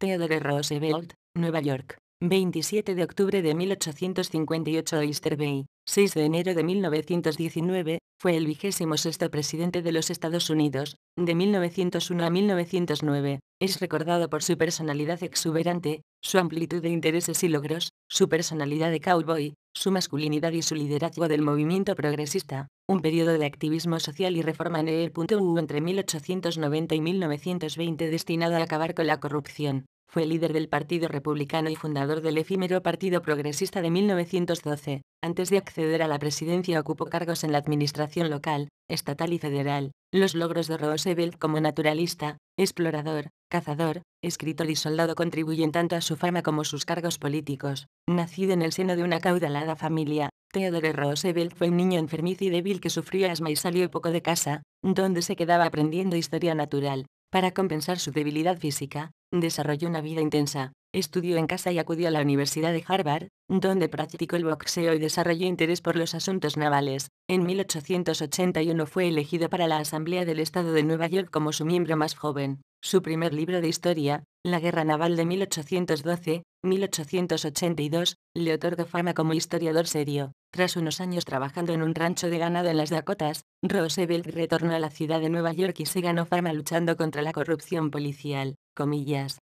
Theodore Roosevelt, Nueva York. 27 de octubre de 1858 Oyster Bay, 6 de enero de 1919, fue el vigésimo sexto presidente de los Estados Unidos, de 1901 a 1909, es recordado por su personalidad exuberante, su amplitud de intereses y logros, su personalidad de cowboy, su masculinidad y su liderazgo del movimiento progresista, un periodo de activismo social y reforma en el punto U entre 1890 y 1920 destinado a acabar con la corrupción, fue líder del Partido Republicano y fundador del efímero Partido Progresista de 1912. Antes de acceder a la presidencia ocupó cargos en la administración local, estatal y federal. Los logros de Roosevelt como naturalista, explorador, cazador, escritor y soldado contribuyen tanto a su fama como sus cargos políticos. Nacido en el seno de una caudalada familia, Theodore Roosevelt fue un niño enfermizo y débil que sufrió asma y salió poco de casa, donde se quedaba aprendiendo historia natural. Para compensar su debilidad física, Desarrolló una vida intensa, estudió en casa y acudió a la Universidad de Harvard, donde practicó el boxeo y desarrolló interés por los asuntos navales. En 1881 fue elegido para la Asamblea del Estado de Nueva York como su miembro más joven. Su primer libro de historia, la Guerra Naval de 1812-1882 le otorga fama como historiador serio. Tras unos años trabajando en un rancho de ganado en las Dakotas, Roosevelt retornó a la ciudad de Nueva York y se ganó fama luchando contra la corrupción policial. Comillas.